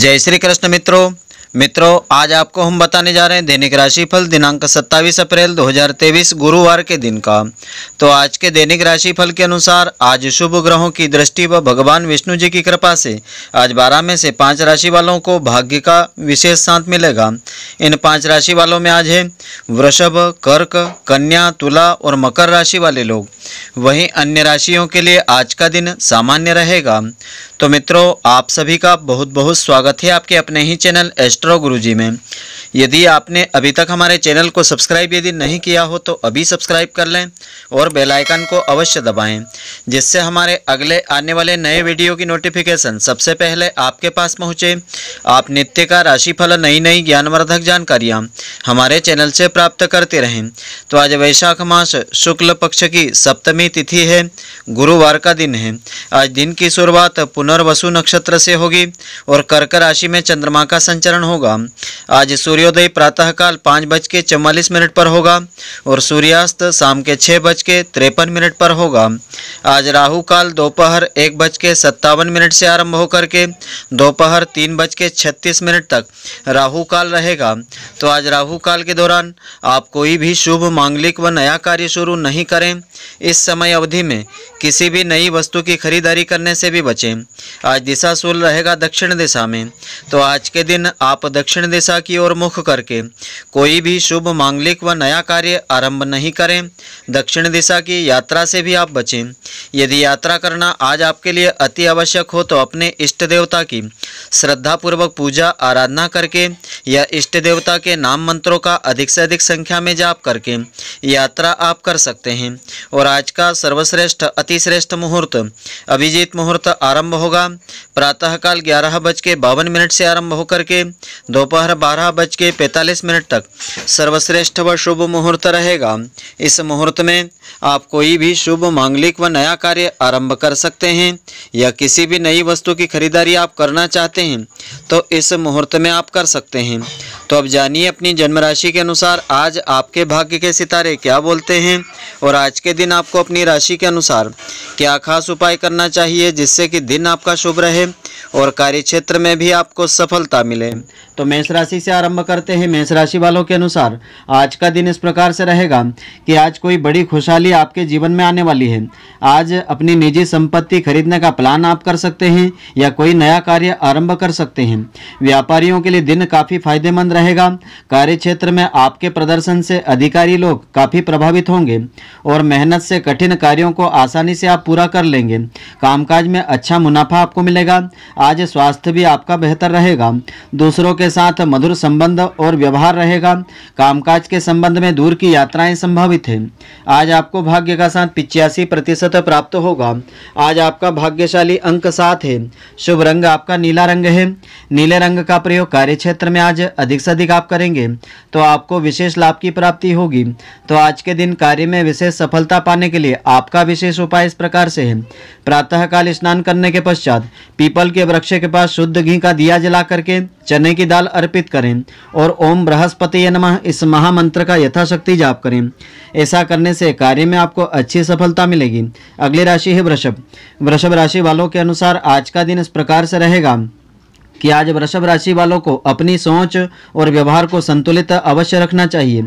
જય શ્રી કૃષ્ણ મિત્રો मित्रों आज आपको हम बताने जा रहे हैं दैनिक राशिफल दिनांक 27 अप्रैल 2023 गुरुवार के दिन का तो आज के दैनिक राशिफल के अनुसार आज शुभ ग्रहों की दृष्टि व भगवान विष्णु जी की कृपा से आज 12 में से पांच राशि वालों को भाग्य का विशेष साथ मिलेगा इन पांच राशि वालों में आज है वृषभ कर्क कन्या तुला और मकर राशि वाले लोग वहीं अन्य राशियों के लिए आज का दिन सामान्य रहेगा तो मित्रों आप सभी का बहुत बहुत स्वागत है आपके अपने ही चैनल एस्ट मास्टर गुरुजी में यदि आपने अभी तक हमारे चैनल को सब्सक्राइब यदि नहीं किया हो तो अभी सब्सक्राइब कर लें और बेल आइकन को अवश्य दबाएं जिससे हमारे अगले आने वाले नए वीडियो की नोटिफिकेशन सबसे पहले आपके पास पहुंचे आप नित्य का राशिफल नई नई ज्ञानवर्धक जानकारियां हमारे चैनल से प्राप्त करते रहें तो आज वैशाख मास शुक्ल पक्ष की सप्तमी तिथि है गुरुवार का दिन है आज दिन की शुरुआत पुनर्वसु नक्षत्र से होगी और कर्क राशि में चंद्रमा का संचरण होगा आज सूर्य सूर्योदय प्रातःकाल पाँच बज के चवालीस मिनट पर होगा और सूर्यास्त शाम के छः बज के तिरपन मिनट पर होगा आज राहु काल दोपहर एक बज के सत्तावन मिनट से आरंभ होकर के दोपहर तीन बज के छत्तीस मिनट तक राहु काल रहेगा तो आज राहु काल के दौरान आप कोई भी शुभ मांगलिक व नया कार्य शुरू नहीं करें इस समय अवधि में किसी भी नई वस्तु की खरीदारी करने से भी बचें आज दिशा शूल रहेगा दक्षिण दिशा में तो आज के दिन आप दक्षिण दिशा की ओर मुख मुख करके कोई भी शुभ मांगलिक व नया कार्य आरंभ नहीं करें दक्षिण दिशा की यात्रा से भी आप बचें यदि यात्रा करना आज आपके लिए अति आवश्यक हो तो अपने इष्ट देवता की श्रद्धापूर्वक पूजा आराधना करके या इष्ट देवता के नाम मंत्रों का अधिक से अधिक संख्या में जाप करके यात्रा आप कर सकते हैं और आज का सर्वश्रेष्ठ अतिश्रेष्ठ मुहूर्त अभिजीत मुहूर्त आरंभ होगा प्रातःकाल ग्यारह बज के बावन मिनट से आरंभ होकर के दोपहर बारह बज के के 45 मिनट तक सर्वश्रेष्ठ व शुभ मुहूर्त रहेगा इस मुहूर्त में आप कोई भी शुभ मांगलिक व नया कार्य आरंभ कर सकते हैं या किसी भी नई वस्तु की खरीदारी आप करना चाहते हैं तो इस मुहूर्त में आप कर सकते हैं तो अब जानिए अपनी जन्म राशि के अनुसार आज आपके भाग्य के सितारे क्या बोलते हैं और आज के दिन आपको अपनी राशि के अनुसार क्या खास उपाय करना चाहिए जिससे कि दिन आपका शुभ रहे और कार्य क्षेत्र में भी आपको सफलता मिले तो मेष राशि से आरंभ करते हैं मेष राशि वालों के अनुसार आज का दिन इस प्रकार से रहेगा कि आज कोई बड़ी खुशहाली आपके जीवन में आने वाली है आज अपनी निजी संपत्ति खरीदने का प्लान आप कर सकते हैं या कोई नया कार्य आरंभ कर सकते हैं व्यापारियों के लिए दिन काफ़ी फायदेमंद रहेगा कार्य क्षेत्र में आपके प्रदर्शन से अधिकारी लोग काफ़ी प्रभावित होंगे और मेहनत से कठिन कार्यों को आसानी से आप पूरा कर लेंगे कामकाज में अच्छा मुनाफा आपको मिलेगा आज स्वास्थ्य भी आपका बेहतर रहेगा दूसरों के साथ मधुर संबंध और व्यवहार रहेगा कामकाज के संबंध में दूर की यात्राएं संभावित है आज आपको भाग्य का साथ पिचासी प्रतिशत प्राप्त होगा आज आपका भाग्यशाली अंक सात है शुभ रंग आपका नीला रंग है नीले रंग का प्रयोग कार्य क्षेत्र में आज अधिक से अधिक आप करेंगे तो आपको विशेष लाभ की प्राप्ति होगी तो आज के दिन कार्य में विशेष सफलता पाने के लिए आपका विशेष उपाय इस प्रकार से है प्रातःकाल स्नान करने के पश्चात पीपल के वृक्ष के पास शुद्ध घी का दिया जला करके चने की दाल अर्पित करें और ओम बृहस्पति नमः इस महामंत्र का यथाशक्ति जाप करें ऐसा करने से कार्य में आपको अच्छी सफलता मिलेगी अगली राशि है वृषभ वृषभ राशि वालों के अनुसार आज का दिन इस प्रकार से रहेगा कि आज वृषभ राशि वालों को अपनी सोच और व्यवहार को संतुलित अवश्य रखना चाहिए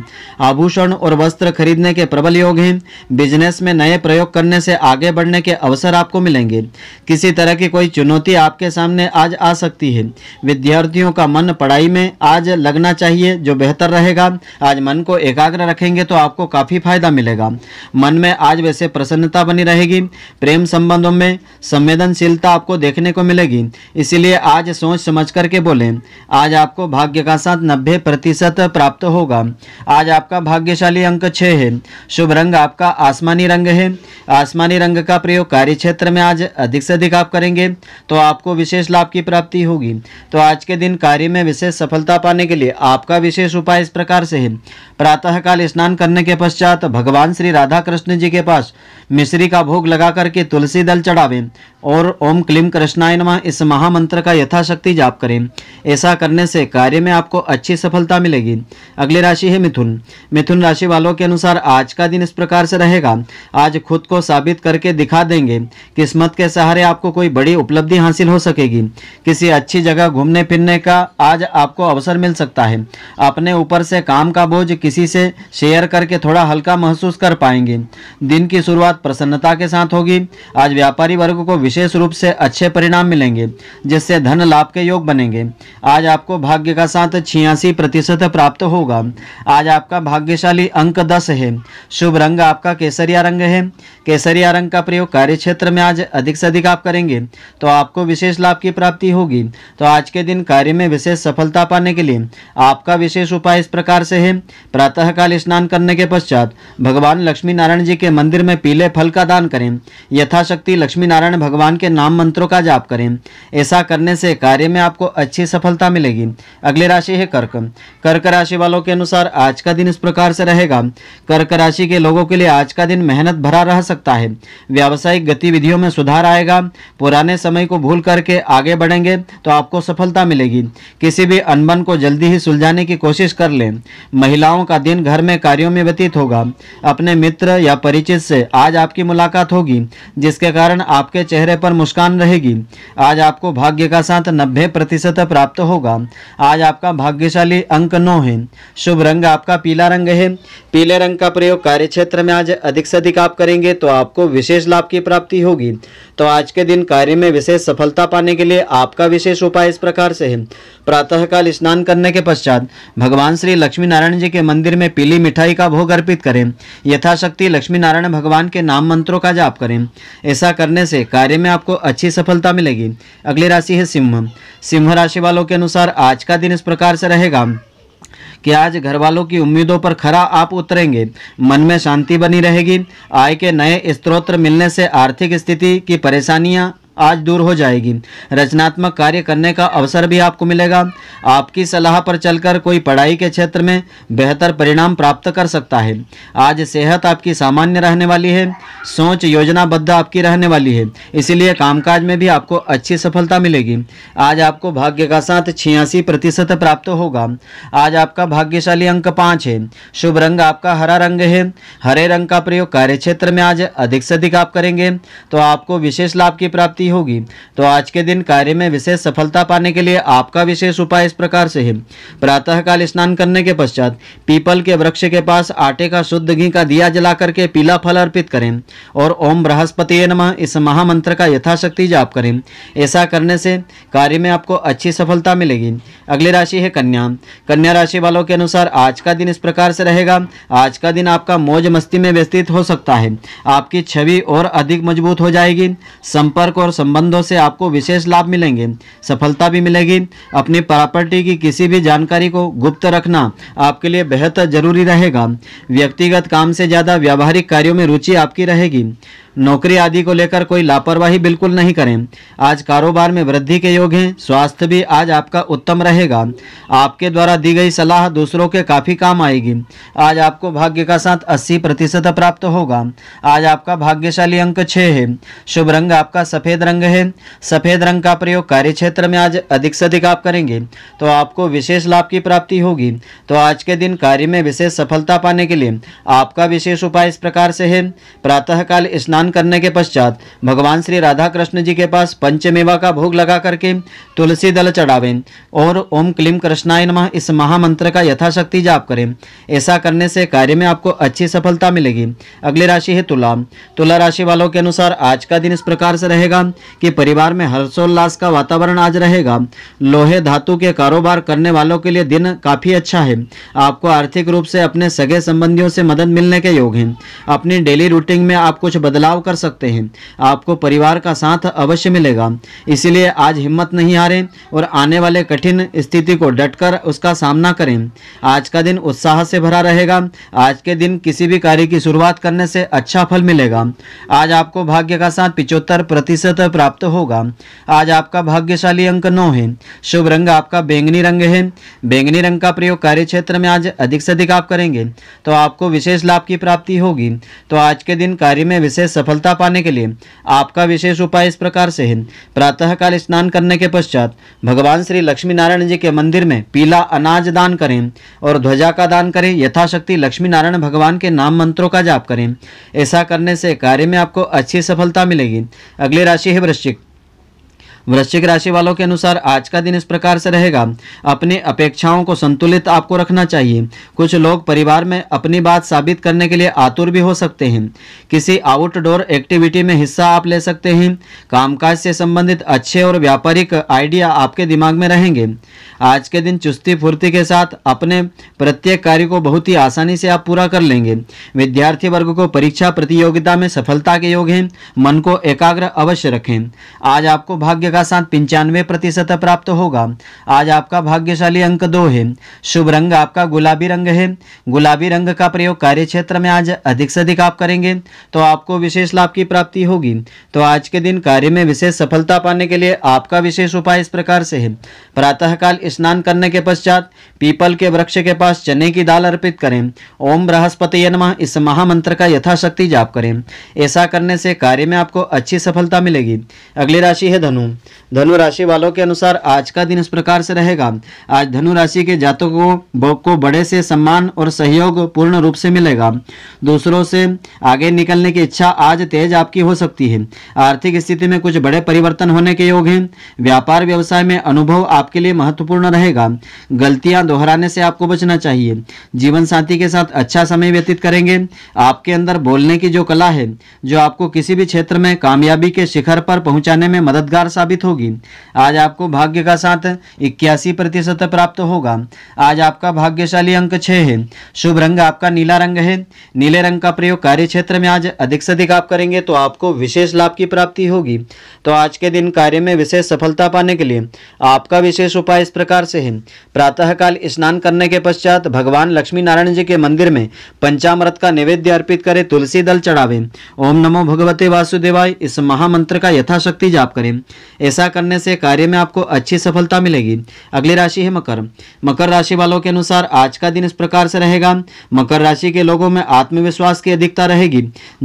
आभूषण और वस्त्र खरीदने के प्रबल योग हैं बिजनेस में नए प्रयोग करने से आगे बढ़ने के अवसर आपको मिलेंगे किसी तरह की कोई चुनौती आपके सामने आज आ सकती है विद्यार्थियों का मन पढ़ाई में आज लगना चाहिए जो बेहतर रहेगा आज मन को एकाग्र रखेंगे तो आपको काफ़ी फायदा मिलेगा मन में आज वैसे प्रसन्नता बनी रहेगी प्रेम संबंधों में संवेदनशीलता आपको देखने को मिलेगी इसीलिए आज सोच सोच समझ करके बोले आज आपको भाग्य का साथ नब्बे प्रतिशत प्राप्त होगा आज आपका भाग्यशाली अंक छः है शुभ रंग आपका आसमानी रंग है आसमानी रंग का प्रयोग कार्य क्षेत्र में आज अधिक से अधिक आप करेंगे तो आपको विशेष लाभ की प्राप्ति होगी तो आज के दिन कार्य में विशेष सफलता पाने के लिए आपका विशेष उपाय इस प्रकार से है प्रातः काल स्नान करने के पश्चात भगवान श्री राधा कृष्ण जी के पास मिश्री का भोग लगा करके तुलसी दल चढ़ावें और ओम क्लीम कृष्णाय नम इस महामंत्र का यथाशक्ति जाप करें ऐसा करने से कार्य में आपको अच्छी सफलता मिलेगी अगली राशि है मिथुन मिथुन राशि वालों के अनुसार आज का दिन इस प्रकार से रहेगा आज खुद को साबित करके दिखा देंगे किस्मत के सहारे आपको कोई बड़ी उपलब्धि हासिल हो सकेगी किसी अच्छी जगह घूमने फिरने का आज आपको अवसर मिल सकता है अपने ऊपर से काम का बोझ किसी से शेयर करके थोड़ा हल्का महसूस कर पाएंगे दिन की शुरुआत प्रसन्नता के साथ होगी आज व्यापारी वर्ग को विशेष रूप से अच्छे परिणाम मिलेंगे जिससे धन लाभ के योग बनेंगे आज आपको भाग्य का साथ छियासी प्रतिशत प्राप्त होगा आज आपका भाग्यशाली अंक दस है शुभ रंग आपका केसरिया रंग है केसरिया रंग का प्रयोग कार्य क्षेत्र में आज अधिक से अधिक आप करेंगे तो आपको विशेष लाभ की प्राप्ति होगी तो आज के दिन कार्य में विशेष सफलता पाने के लिए आपका विशेष उपाय इस प्रकार से है प्रातःकाल स्नान करने के पश्चात भगवान लक्ष्मी नारायण जी के मंदिर में पीले फल का दान करें यथाशक्ति लक्ष्मी नारायण भगवान के नाम मंत्रों का जाप करें ऐसा करने से कार्य में आपको अच्छी सफलता मिलेगी अगली राशि है कर्क कर्क राशि वालों के अनुसार आज का दिन इस प्रकार से रहेगा कर्क राशि के लोगों के लिए आज का दिन मेहनत भरा रह सकता है व्यावसायिक गतिविधियों में सुधार आएगा पुराने समय को भूल करके आगे बढ़ेंगे तो आपको सफलता मिलेगी किसी भी अनबन को जल्दी ही सुलझाने की कोशिश कर लें महिलाओं का दिन घर में कार्यों में व्यतीत होगा अपने मित्र या परिचित से आज आपकी मुलाकात होगी जिसके कारण आपके चेहरे पर मुस्कान रहेगी आज आपको भाग्य का साथ नब्बे प्रतिशत प्राप्त होगा आज आपका भाग्यशाली अंक नौ है शुभ रंग आपका पीला रंग है पीले रंग का प्रयोग कार्य क्षेत्र में आज अधिक से अधिक आप करेंगे तो आपको विशेष लाभ की प्राप्ति होगी तो आज के दिन कार्य में विशेष सफलता पाने के लिए आपका विशेष उपाय इस प्रकार से है प्रातःकाल स्नान करने के पश्चात भगवान श्री लक्ष्मी नारायण जी के मंदिर मंदिर में पीली मिठाई का भोग अर्पित करें यथाशक्ति लक्ष्मी नारायण भगवान के नाम मंत्रों का जाप करें ऐसा करने से कार्य में आपको अच्छी सफलता मिलेगी अगली राशि है सिंह सिंह राशि वालों के अनुसार आज का दिन इस प्रकार से रहेगा कि आज घर वालों की उम्मीदों पर खरा आप उतरेंगे मन में शांति बनी रहेगी आय के नए स्त्रोत्र मिलने से आर्थिक स्थिति की परेशानियां आज दूर हो जाएगी रचनात्मक कार्य करने का अवसर भी आपको मिलेगा आपकी सलाह पर चलकर कोई पढ़ाई के क्षेत्र में बेहतर परिणाम प्राप्त कर सकता है आज सेहत आपकी सामान्य रहने वाली है सोच योजनाबद्ध आपकी रहने वाली है इसीलिए कामकाज में भी आपको अच्छी सफलता मिलेगी आज आपको भाग्य का साथ छियासी प्रतिशत प्राप्त होगा आज आपका भाग्यशाली अंक पाँच है शुभ रंग आपका हरा रंग है हरे रंग का प्रयोग क्षेत्र में आज अधिक से अधिक आप करेंगे तो आपको विशेष लाभ की प्राप्ति की होगी तो आज के दिन कार्य में विशेष सफलता पाने के लिए आपका विशेष उपाय इस प्रकार से है प्रातःकाल स्नान करने के पश्चात पीपल के वृक्ष के पास आटे का शुद्ध घी का दिया जला करके पीला फल अर्पित करें और ओम बृहस्पति नम इस महामंत्र का यथाशक्ति जाप करें ऐसा करने से कार्य में आपको अच्छी सफलता मिलेगी अगली राशि है कन्या कन्या राशि वालों के अनुसार आज का दिन इस प्रकार से रहेगा आज का दिन आपका मौज मस्ती में व्यतीत हो सकता है आपकी छवि और अधिक मजबूत हो जाएगी संपर्क और संबंधों से आपको विशेष लाभ मिलेंगे सफलता भी मिलेगी अपनी प्रॉपर्टी की किसी भी जानकारी को गुप्त रखना आपके लिए बेहतर जरूरी रहेगा व्यक्तिगत काम से ज़्यादा व्यावहारिक कार्यों में रुचि आपकी रहेगी नौकरी आदि को लेकर कोई लापरवाही बिल्कुल नहीं करें आज कारोबार में वृद्धि के योग हैं स्वास्थ्य भी आज आपका उत्तम रहेगा आपके द्वारा दी गई सलाह दूसरों के काफ़ी काम आएगी आज आपको भाग्य का साथ अस्सी प्रतिशत प्राप्त होगा आज आपका भाग्यशाली अंक छः है शुभ रंग आपका सफ़ेद रंग है सफ़ेद रंग का प्रयोग कार्य क्षेत्र में आज अधिक से अधिक आप करेंगे तो आपको विशेष लाभ की प्राप्ति होगी तो आज के दिन कार्य में विशेष सफलता पाने के लिए आपका विशेष उपाय इस प्रकार से है प्रातःकाल स्नान स्नान करने के पश्चात भगवान श्री राधा कृष्ण जी के पास पंचमेवा का भोग लगा करके तुलसी दल चढ़ावे और ओम क्लीम कृष्णाय नमः इस महामंत्र का यथाशक्ति जाप करें ऐसा करने से कार्य में आपको अच्छी सफलता मिलेगी अगली राशि है तुला तुला राशि वालों के अनुसार आज का दिन इस प्रकार से रहेगा कि परिवार में हर्षोल्लास का वातावरण आज रहेगा लोहे धातु के कारोबार करने वालों के लिए दिन काफ़ी अच्छा है आपको आर्थिक रूप से अपने सगे संबंधियों से मदद मिलने के योग हैं अपनी डेली रूटीन में आप कुछ बदलाव बदलाव कर सकते हैं आपको परिवार का साथ अवश्य मिलेगा इसीलिए आज हिम्मत नहीं हारें और आने वाले कठिन स्थिति को डटकर उसका सामना करें आज का दिन उत्साह से भरा रहेगा आज के दिन किसी भी कार्य की शुरुआत करने से अच्छा फल मिलेगा आज आपको भाग्य का साथ पिचहत्तर प्रतिशत प्राप्त होगा आज आपका भाग्यशाली अंक नौ है शुभ रंग आपका बैंगनी रंग है बैंगनी रंग का प्रयोग कार्य क्षेत्र में आज अधिक से अधिक आप करेंगे तो आपको विशेष लाभ की प्राप्ति होगी तो आज के दिन कार्य में विशेष सफलता पाने के लिए आपका विशेष उपाय इस प्रकार से है प्रातःकाल स्नान करने के पश्चात भगवान श्री लक्ष्मी नारायण जी के मंदिर में पीला अनाज दान करें और ध्वजा का दान करें यथाशक्ति लक्ष्मी नारायण भगवान के नाम मंत्रों का जाप करें ऐसा करने से कार्य में आपको अच्छी सफलता मिलेगी अगली राशि है वृश्चिक वृश्चिक राशि वालों के अनुसार आज का दिन इस प्रकार से रहेगा अपनी अपेक्षाओं को संतुलित आपको रखना चाहिए कुछ लोग परिवार में अपनी बात साबित करने के लिए आतुर भी हो सकते हैं किसी आउटडोर एक्टिविटी में हिस्सा आप ले सकते हैं कामकाज से संबंधित अच्छे और व्यापारिक आइडिया आपके दिमाग में रहेंगे आज के दिन चुस्ती फुर्ती के साथ अपने प्रत्येक कार्य को बहुत ही आसानी से आप पूरा कर लेंगे विद्यार्थी वर्ग को परीक्षा प्रतियोगिता में सफलता के योग हैं मन को एकाग्र अवश्य रखें आज आपको भाग्य का साथ पंचानवे प्रतिशत प्राप्त होगा आज आपका भाग्यशाली अंक दो है शुभ रंग आपका गुलाबी रंग है गुलाबी रंग का प्रयोग कार्य क्षेत्र में आज अधिक से अधिक आप करेंगे तो आपको विशेष लाभ की प्राप्ति होगी तो आज के दिन कार्य में विशेष सफलता पाने के लिए आपका विशेष उपाय इस प्रकार से है प्रातःकाल स्नान करने के पश्चात पीपल के वृक्ष के पास चने की दाल अर्पित करें ओम बृहस्पति इस महामंत्र का यथाशक्ति जाप करें ऐसा करने से कार्य में आपको अच्छी सफलता मिलेगी अगली राशि है धनु धनु राशि वालों के अनुसार आज का दिन इस प्रकार से रहेगा आज धनु राशि के जातकों को को बड़े से सम्मान और सहयोग पूर्ण रूप से मिलेगा दूसरों से आगे निकलने की इच्छा आज तेज आपकी हो सकती है आर्थिक स्थिति में कुछ बड़े परिवर्तन होने के योग हैं व्यापार व्यवसाय में अनुभव आपके लिए महत्वपूर्ण रहेगा गलतियां दोहराने से आपको बचना चाहिए जीवन साथी के साथ अच्छा समय व्यतीत करेंगे आपके अंदर बोलने की जो कला है जो आपको किसी भी क्षेत्र में कामयाबी के शिखर पर पहुंचाने में मददगार साबित प्रभावित होगी आज आपको भाग्य का साथ इक्यासी प्रतिशत प्राप्त होगा आज आपका भाग्यशाली अंक छ है शुभ रंग आपका नीला रंग है नीले रंग का प्रयोग कार्य क्षेत्र में आज अधिक से अधिक आप करेंगे तो आपको विशेष लाभ की प्राप्ति होगी तो आज के दिन कार्य में विशेष सफलता पाने के लिए आपका विशेष उपाय इस प्रकार से है प्रातःकाल स्नान करने के पश्चात भगवान लक्ष्मी नारायण जी के मंदिर में पंचामृत का निवेद्य अर्पित करें तुलसी दल चढ़ावे ओम नमो भगवते वासुदेवाय इस महामंत्र का यथाशक्ति जाप करें ऐसा करने से कार्य में आपको अच्छी सफलता मिलेगी अगली राशि है मकर मकर राशि वालों के अनुसार आज का दिन इस प्रकार से रहेगा मकर राशि के लोगों में आत्मविश्वास की अधिकता रहेगी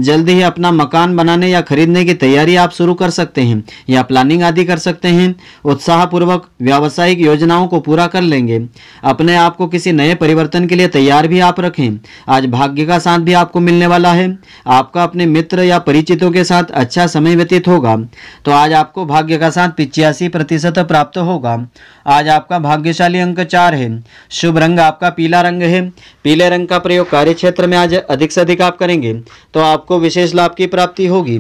जल्दी ही अपना मकान बनाने या खरीदने की तैयारी आप शुरू कर सकते हैं या प्लानिंग आदि कर सकते हैं उत्साहपूर्वक व्यावसायिक योजनाओं को पूरा कर लेंगे अपने आप को किसी नए परिवर्तन के लिए तैयार भी आप रखें आज भाग्य का साथ भी आपको मिलने वाला है आपका अपने मित्र या परिचितों के साथ अच्छा समय व्यतीत होगा तो आज आपको भाग्य का साथ पिचासी प्रतिशत प्राप्त होगा आज आपका भाग्यशाली अंक चार है शुभ रंग आपका पीला रंग है पीले रंग का प्रयोग कार्य क्षेत्र में आज अधिक से अधिक आप करेंगे तो आपको विशेष लाभ की प्राप्ति होगी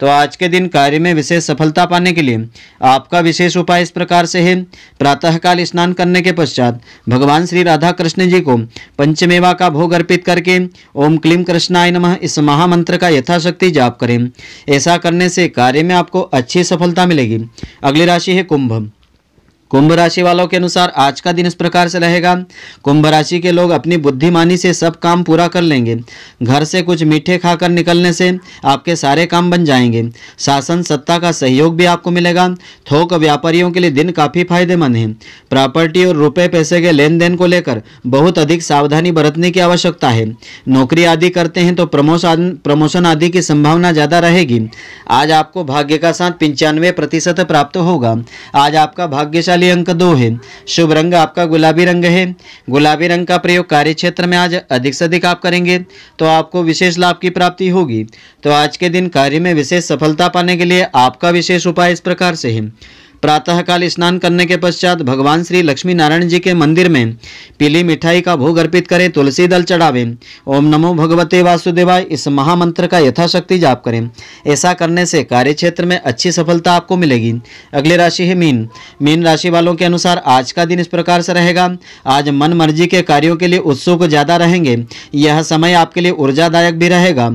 तो आज के दिन कार्य में विशेष सफलता पाने के लिए आपका विशेष उपाय इस प्रकार से है प्रातःकाल स्नान करने के पश्चात भगवान श्री राधा कृष्ण जी को पंचमेवा का भोग अर्पित करके ओम क्लीम कृष्णाय नम इस महामंत्र का यथाशक्ति जाप करें ऐसा करने से कार्य में आपको अच्छी सफलता मिलेगी अगली राशि है कुंभ कुंभ राशि वालों के अनुसार आज का दिन इस प्रकार से रहेगा कुंभ राशि के लोग अपनी बुद्धिमानी से सब काम पूरा कर लेंगे घर से कुछ मीठे खाकर निकलने से आपके सारे काम बन जाएंगे शासन सत्ता का सहयोग भी आपको मिलेगा थोक व्यापारियों के लिए दिन काफ़ी फायदेमंद है प्रॉपर्टी और रुपये पैसे के लेन देन को लेकर बहुत अधिक सावधानी बरतने की आवश्यकता है नौकरी आदि करते हैं तो प्रमोशन प्रमोशन आदि की संभावना ज़्यादा रहेगी आज आपको भाग्य का साथ पंचानवे प्रतिशत प्राप्त होगा आज आपका भाग्यशाली लिए अंक दो है शुभ रंग आपका गुलाबी रंग है गुलाबी रंग का प्रयोग कार्य क्षेत्र में आज अधिक से अधिक आप करेंगे तो आपको विशेष लाभ की प्राप्ति होगी तो आज के दिन कार्य में विशेष सफलता पाने के लिए आपका विशेष उपाय इस प्रकार से है प्रातःकाल स्नान करने के पश्चात भगवान श्री लक्ष्मी नारायण जी के मंदिर में पीली मिठाई का भोग अर्पित करें तुलसी दल चढ़ावे ओम नमो भगवते वासुदेवाय इस महामंत्र का यथाशक्ति जाप करें ऐसा करने से कार्य क्षेत्र में अच्छी सफलता आपको मिलेगी अगली राशि है मीन मीन राशि वालों के अनुसार आज का दिन इस प्रकार से रहेगा आज मन मर्जी के कार्यों के लिए उत्सुक ज्यादा रहेंगे यह समय आपके लिए ऊर्जादायक भी रहेगा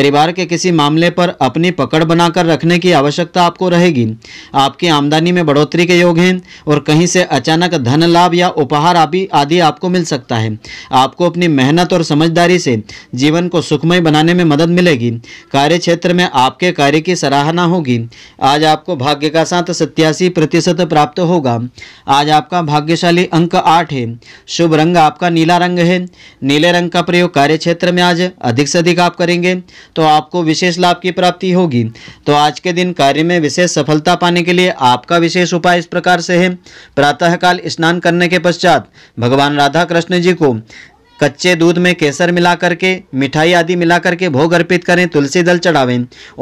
परिवार के किसी मामले पर अपनी पकड़ बनाकर रखने की आवश्यकता आपको रहेगी आपकी आमदनी में बढ़ोतरी के योग हैं और कहीं से अचानक धन लाभ या उपहार आदि आदि आपको मिल सकता है आपको अपनी मेहनत और समझदारी से जीवन को सुखमय बनाने में मदद मिलेगी कार्य क्षेत्र में आपके कार्य की सराहना होगी आज आपको भाग्य का साथ सत्यासी प्रतिशत प्राप्त होगा आज आपका भाग्यशाली अंक आठ है शुभ रंग आपका नीला रंग है नीले रंग का प्रयोग कार्य क्षेत्र में आज अधिक से अधिक आप करेंगे तो आपको विशेष लाभ की प्राप्ति होगी तो आज के दिन कार्य में विशेष सफलता पाने के लिए आपका का विशेष उपाय इस प्रकार से है प्रातःकाल स्नान करने के पश्चात भगवान राधा कृष्ण जी को कच्चे दूध में केसर मिला करके मिठाई आदि मिला करके भोग अर्पित करें तुलसी दल चढ़ावें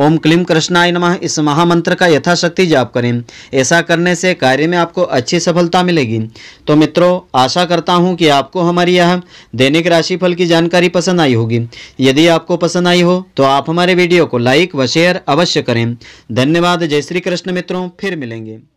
ओम क्लीम कृष्णाय नमः इस महामंत्र का यथाशक्ति जाप करें ऐसा करने से कार्य में आपको अच्छी सफलता मिलेगी तो मित्रों आशा करता हूं कि आपको हमारी यह दैनिक राशिफल की जानकारी पसंद आई होगी यदि आपको पसंद आई हो तो आप हमारे वीडियो को लाइक व शेयर अवश्य करें धन्यवाद जय श्री कृष्ण मित्रों फिर मिलेंगे